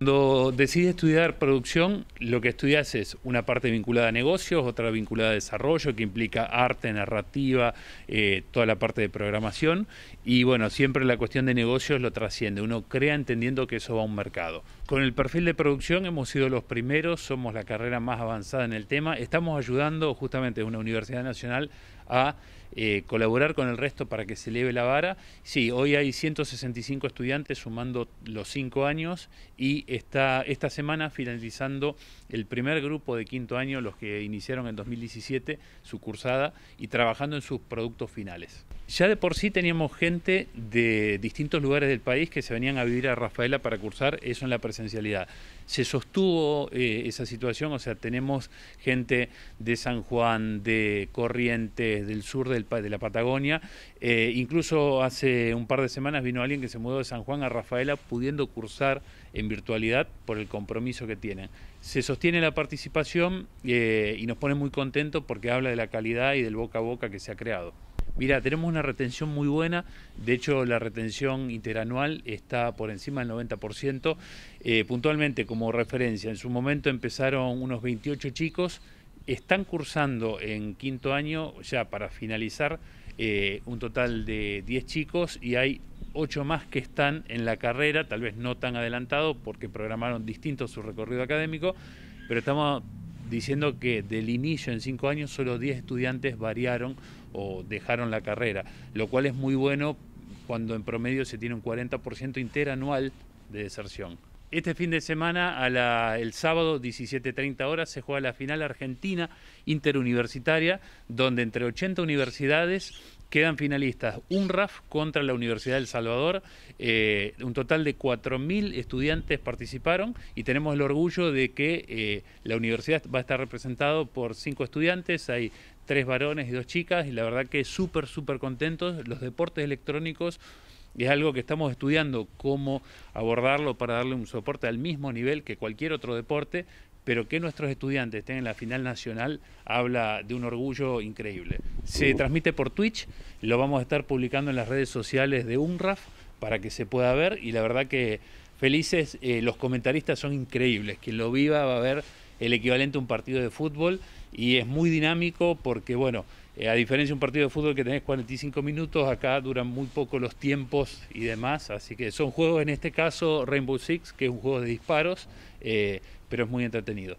Cuando decides estudiar producción, lo que estudias es una parte vinculada a negocios, otra vinculada a desarrollo, que implica arte, narrativa, eh, toda la parte de programación. Y bueno, siempre la cuestión de negocios lo trasciende. Uno crea entendiendo que eso va a un mercado. Con el perfil de producción hemos sido los primeros, somos la carrera más avanzada en el tema. Estamos ayudando justamente a una universidad nacional a eh, colaborar con el resto para que se eleve la vara. Sí, hoy hay 165 estudiantes sumando los cinco años y está esta semana finalizando el primer grupo de quinto año, los que iniciaron en 2017 su cursada y trabajando en sus productos finales. Ya de por sí teníamos gente de distintos lugares del país que se venían a vivir a Rafaela para cursar eso en la presencialidad. Se sostuvo eh, esa situación, o sea, tenemos gente de San Juan, de Corrientes, del sur de la Patagonia. Eh, incluso hace un par de semanas vino alguien que se mudó de San Juan a Rafaela pudiendo cursar en virtualidad por el compromiso que tienen. Se sostiene la participación eh, y nos pone muy contentos porque habla de la calidad y del boca a boca que se ha creado. Mira, tenemos una retención muy buena, de hecho la retención interanual está por encima del 90%. Eh, puntualmente, como referencia, en su momento empezaron unos 28 chicos, están cursando en quinto año, ya para finalizar, eh, un total de 10 chicos y hay 8 más que están en la carrera, tal vez no tan adelantado porque programaron distinto su recorrido académico, pero estamos diciendo que del inicio en 5 años solo 10 estudiantes variaron o dejaron la carrera, lo cual es muy bueno cuando en promedio se tiene un 40% interanual de deserción. Este fin de semana, a el sábado, 17.30 horas, se juega la final argentina interuniversitaria, donde entre 80 universidades quedan finalistas. Un RAF contra la Universidad del Salvador. Eh, un total de 4.000 estudiantes participaron y tenemos el orgullo de que eh, la universidad va a estar representado por cinco estudiantes. Hay tres varones y dos chicas y la verdad que súper, súper contentos. Los deportes electrónicos y es algo que estamos estudiando, cómo abordarlo para darle un soporte al mismo nivel que cualquier otro deporte, pero que nuestros estudiantes estén en la final nacional habla de un orgullo increíble. Se uh. transmite por Twitch, lo vamos a estar publicando en las redes sociales de UNRAF para que se pueda ver y la verdad que felices, eh, los comentaristas son increíbles, quien lo viva va a ver el equivalente a un partido de fútbol y es muy dinámico porque, bueno, eh, a diferencia de un partido de fútbol que tenés 45 minutos, acá duran muy poco los tiempos y demás, así que son juegos, en este caso Rainbow Six, que es un juego de disparos, eh, pero es muy entretenido.